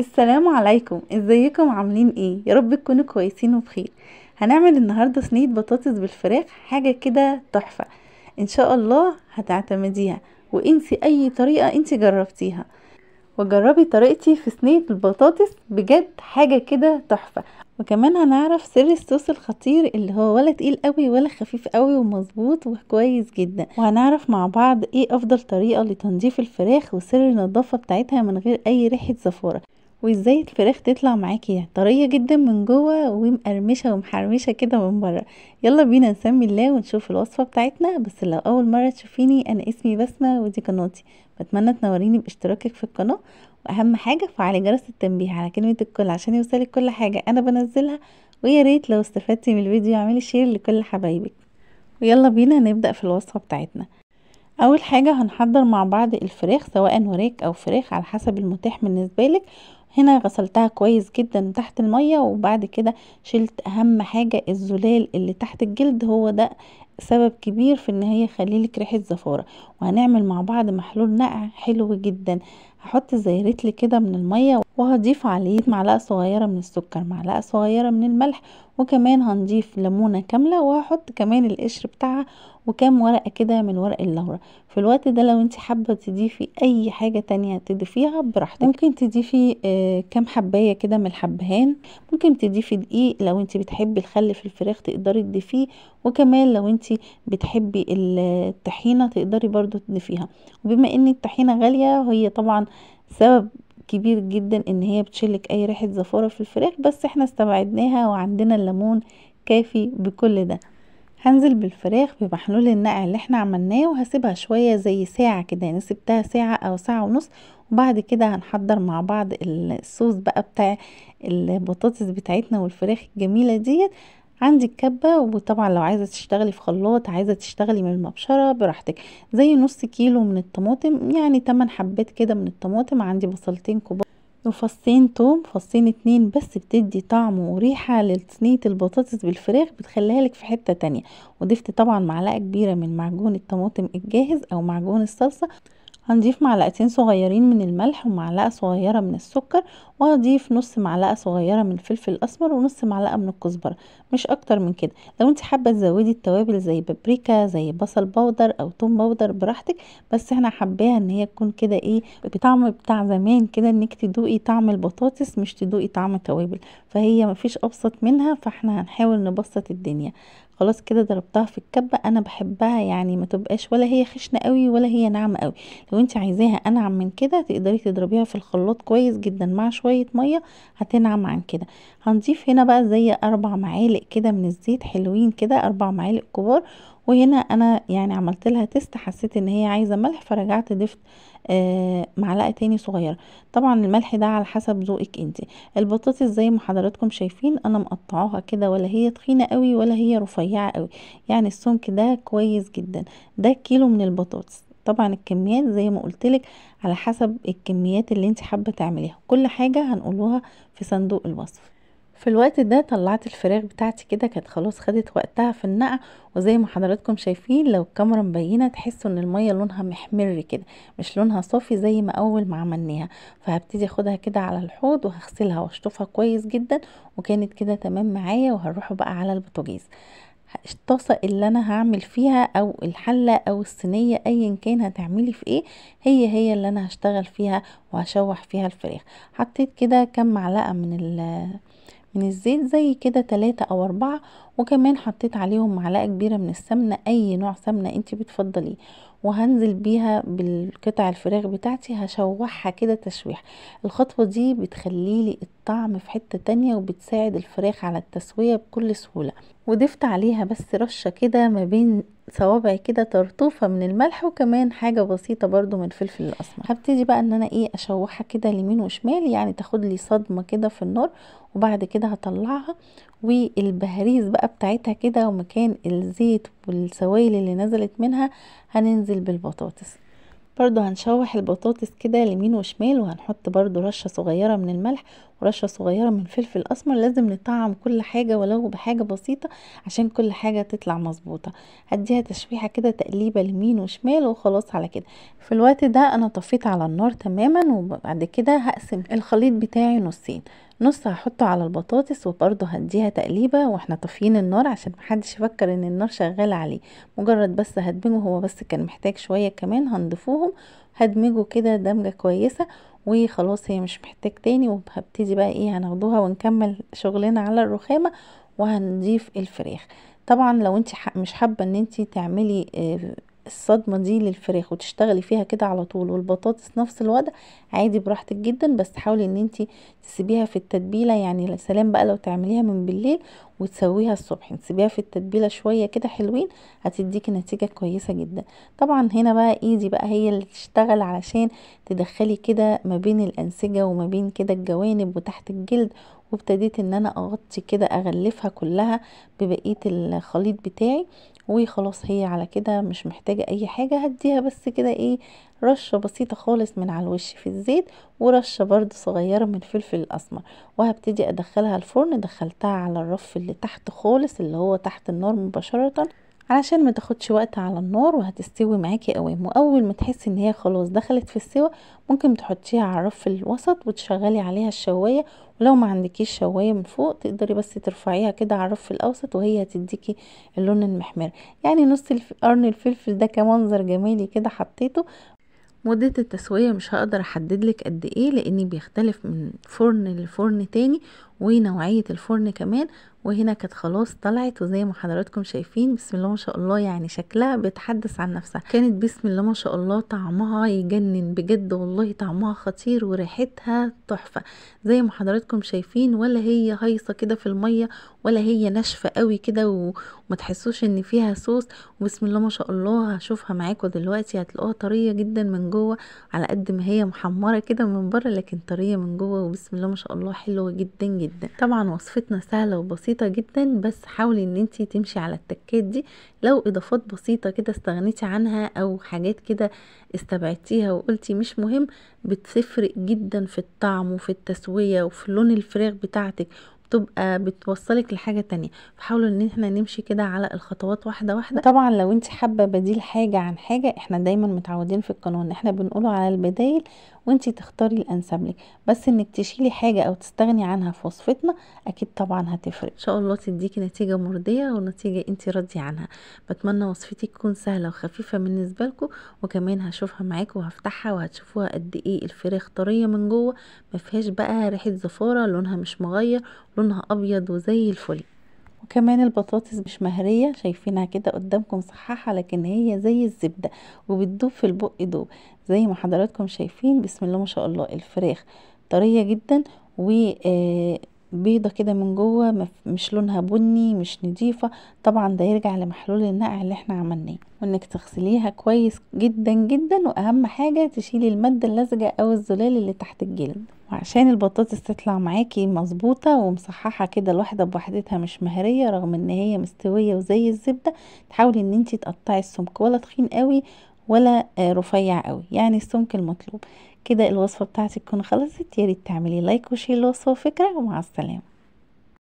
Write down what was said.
السلام عليكم ازيكم عاملين ايه يا رب تكونوا كويسين وبخير هنعمل النهارده صينيه بطاطس بالفراخ حاجه كده تحفه ان شاء الله هتعتمديها وانسي اي طريقه انت جربتيها وجربي طريقتي في صينيه البطاطس بجد حاجه كده تحفه وكمان هنعرف سر الصوص الخطير اللي هو ولا تقيل قوي ولا خفيف قوي ومظبوط وكويس جدا وهنعرف مع بعض ايه افضل طريقه لتنظيف الفراخ وسر النظافه بتاعتها من غير اي ريحه زفاره وازاي الفراخ تطلع معاكي طريه جدا من جوه ومقرمشه ومحرمشه كده من بره يلا بينا نسمي الله ونشوف الوصفه بتاعتنا بس لو اول مره تشوفيني انا اسمي بسمه ودي قناتي بتمنى تنوريني باشتراكك في القناه واهم حاجه فعلي جرس التنبيه على كلمه الكل عشان يوصلك كل حاجه انا بنزلها ويا ريت لو استفدتي من الفيديو اعملي شير لكل حبايبك ويلا بينا نبدا في الوصفه بتاعتنا اول حاجه هنحضر مع بعض الفراخ سواء وراك او فراخ على حسب المتاح بالنسبه لك هنا غسلتها كويس جدا تحت المية وبعد كده شلت اهم حاجة الزلال اللي تحت الجلد هو ده سبب كبير في ان هي يخليلك ريحه زفاره وهنعمل مع بعض محلول نقع حلو جدا هحط زيرتلي كده من الميه وهضيف عليه معلقة صغيرة من السكر معلقة صغيرة من الملح وكمان هنضيف ليمونة كاملة وهحط كمان القشر بتاعها وكام ورقة كده من ورق اللورة في الوقت ده لو انت حابة تضيفي اي حاجة تانية تضيفيها براحتك ممكن تضيفي آه كام حباية كده من الحبهان ممكن تضيفي دقيق لو انت بتحبي الخل في الفراخ تقدري تضيفيه وكمان لو انت بتحبي الطحينة تقدري برضو تضيفيها وبما ان الطحينة غالية وهي طبعا سبب كبير جدا ان هي بتشلك اي ريحه زفاره في الفراخ بس احنا استبعدناها وعندنا الليمون كافي بكل ده هنزل بالفراخ بمحلول النقع اللي احنا عملناه وهسيبها شويه زي ساعه كده يعني سبتها ساعه او ساعه ونص وبعد كده هنحضر مع بعض الصوص بقى بتاع البطاطس بتاعتنا والفراخ الجميله ديت عندي الكبة وطبعا لو عايزة تشتغلي في خلاط عايزة تشتغلي من المبشرة براحتك زي نص كيلو من الطماطم يعني 8 حبات كده من الطماطم عندي بصلتين كبار وفصين توم فصين اتنين بس بتدي طعم وريحة لصينية البطاطس بالفراخ بتخليها لك في حتة تانية وضفت طبعا معلقة كبيرة من معجون الطماطم الجاهز او معجون الصلصة هنضيف معلقتين صغيرين من الملح ومعلقة صغيرة من السكر وهضيف نص معلقة صغيرة من الفلفل الأسمر ونص معلقة من الكزبرة مش أكتر من كده لو انت حابة تزودي التوابل زي بابريكا زي بصل بودر أو توم بودر براحتك بس احنا حباها ان هي تكون كده ايه بطعم بتاع زمان كده انك تدوقي طعم البطاطس مش تدوقي طعم توابل فهي مفيش أبسط منها فاحنا هنحاول نبسط الدنيا خلاص كده ضربتها في الكبة انا بحبها يعني ما تبقاش ولا هي خشنة قوي ولا هي ناعمة قوي لو انت عايزاها انعم من كده تقدري تضربيها في الخلاط كويس جدا مع شوية مية هتنعم عن كده هنضيف هنا بقى زي اربع معالق كده من الزيت حلوين كده اربع معالق كبار وهنا انا يعني عملت لها تيست حسيت ان هي عايزه ملح فرجعت ضفت آه معلقه تاني صغيره طبعا الملح ده على حسب ذوقك انت البطاطس زي ما حضراتكم شايفين انا مقطعاها كده ولا هي تخينه قوي ولا هي رفيعه قوي يعني السمك ده كويس جدا ده كيلو من البطاطس طبعا الكميات زي ما لك على حسب الكميات اللي انت حابه تعمليها كل حاجه هنقولوها في صندوق الوصف في الوقت ده طلعت الفراخ بتاعتي كده كانت خلاص خدت وقتها في النقع وزي ما حضراتكم شايفين لو الكاميرا مبينه تحسوا ان الميه لونها محمر كده مش لونها صافي زي ما اول ما عملناها فهبتدي اخدها كده على الحوض وهغسلها واشطفها كويس جدا وكانت كده تمام معايا وهنروحوا بقى على البوتاجيز الطاسه اللي انا هعمل فيها او الحله او الصينيه ايا كان هتعملي في ايه هي هي اللي انا هشتغل فيها وهشوح فيها الفراخ حطيت كده كام معلقه من من الزيت زي كده تلاتة أو أربعة وكمان حطيت عليهم معلقه كبيره من السمنه اي نوع سمنه انت بتفضليه وهنزل بيها بالقطع الفراخ بتاعتي هشوحها كده تشويح الخطوه دي بتخليلي الطعم في حته تانية وبتساعد الفراخ على التسويه بكل سهوله وضفت عليها بس رشه كده ما بين صوابعي كده ترطوفه من الملح وكمان حاجه بسيطه برده من الفلفل الاسمر هبتدي بقى ان انا ايه اشوحها كده لمين وشمال يعني تاخد لي صدمه كده في النار وبعد كده هطلعها والبهاريز بقى الورقة بتاعتها كده ومكان الزيت والسوائل اللي نزلت منها هننزل بالبطاطس برضو هنشوح البطاطس كده يمين وشمال وهنحط برضو رشة صغيرة من الملح ورشه صغيره من فلفل اسمر لازم نطعم كل حاجه ولو بحاجه بسيطه عشان كل حاجه تطلع مظبوطه هديها تشويحه كده تقليبه لمين وشمال وخلاص على كده في الوقت ده انا طفيت على النار تماما وبعد كده هقسم الخليط بتاعي نصين نص هحطه على البطاطس وبرضه هديها تقليبه واحنا طافيين النار عشان محدش يفكر ان النار شغاله عليه مجرد بس هدمجه هو بس كان محتاج شويه كمان هنضيفوهم هدمجه كده دمجة كويسة وخلاص هي مش محتاج تاني وهبتدي بقى ايه هناخدوها ونكمل شغلنا على الرخامة وهنضيف الفراخ طبعا لو انت مش حابة ان انت تعملي آه، الصدمة دي للفراخ وتشتغلي فيها كده على طول والبطاطس نفس الوضع عادي براحتك جدا بس حاولي ان انت تسيبيها في التتبيلة يعني سلام بقى لو تعمليها من بالليل وتسويها الصبح تسيبيها في التتبيلة شوية كده حلوين هتديكي نتيجة كويسة جدا طبعا هنا بقى ايدي بقى هي اللي تشتغل علشان تدخلي كده ما بين الانسجة وما بين كده الجوانب وتحت الجلد وابتديت ان انا اغطي كده اغلفها كلها ببقية الخليط بتاعي وخلاص هي على كده مش محتاجة اي حاجة هديها بس كده ايه رشة بسيطة خالص من على الوش في الزيت ورشة برضو صغيرة من فلفل الاسمر وهبتدي ادخلها الفرن دخلتها على الرف اللي تحت خالص اللي هو تحت النار مباشرة علشان ما تاخدش وقت على النار وهتستوي معاكي قوام واول ما تحسي ان هي خلاص دخلت في السوا ممكن تحطيها على الرف الوسط وتشغلي عليها الشوايه ولو ما عندكيش شوايه من فوق تقدري بس ترفعيها كده على الرف الاوسط وهي هتديكي اللون المحمر يعني نص قرن الفلفل ده كمنظر جميل كده حطيته مدة التسوية مش هقدر احدد لك قد ايه لاني بيختلف من فرن لفرن تاني ونوعية الفرن كمان وهنا كانت خلاص طلعت وزي ما حضراتكم شايفين بسم الله ما شاء الله يعني شكلها بتحدث عن نفسها كانت بسم الله ما شاء الله طعمها يجنن بجد والله طعمها خطير وريحتها تحفه زي ما حضراتكم شايفين ولا هي هايصه كده في الميه ولا هي ناشفه قوي كده وما تحسوش ان فيها صوص وبسم الله ما شاء الله هشوفها معاكم دلوقتي هتلاقوها طريه جدا من جوه على قد ما هي محمره كده من بره لكن طريه من جوه وبسم الله ما شاء الله حلوه جدا جدا طبعا وصفتنا سهله وبسيطه جدا بس حاولي ان انت تمشي على التكات دي لو اضافات بسيطه كده استغنيتي عنها او حاجات كده استبعدتيها وقلتي مش مهم بتفرق جدا في الطعم وفي التسويه وفي لون الفراخ بتاعتك بتبقى بتوصلك لحاجه تانية فحاولوا ان احنا نمشي كده على الخطوات واحده واحده طبعا لو انت حابه بديل حاجه عن حاجه احنا دايما متعودين في القانون احنا بنقوله على البدايل وانتي تختاري الانسب لك بس انك تشيلي حاجه او تستغني عنها في وصفتنا اكيد طبعا هتفرق ان شاء الله تديكي نتيجه مرضيه ونتيجه انتي راضيه عنها بتمنى وصفتي تكون سهله وخفيفه بالنسبه لكم وكمان هشوفها معاكم وهفتحها وهتشوفوها قد ايه الفراخ طريه من جوه ما فيهاش بقى ريحه زفاره لونها مش مغير لونها ابيض وزي الفل وكمان البطاطس مش مهرية شايفينها كده قدامكم صحاحة لكن هي زي الزبدة وبتدوب في البق دوب زي ما حضراتكم شايفين بسم الله ما شاء الله الفراخ طرية جدا و آه، بيضة كده من جوه مش لونها بني مش نضيفة طبعا ده يرجع لمحلول النقع اللي احنا عملناه وانك تغسليها كويس جدا جدا واهم حاجة تشيلي المادة اللزجة او الزلال اللي تحت الجلد وعشان البطاطس تطلع معاكي مظبوطه ومصححه كده الواحده بوحدتها مش مهريه رغم ان هي مستويه وزي الزبده تحاولي ان انت تقطعي السمك ولا تخين قوي ولا آه، رفيع قوي يعني السمك المطلوب كده الوصفه بتاعتي تكون خلصت ياريت تعملي لايك وشير الوصفه وفكره ومع السلامه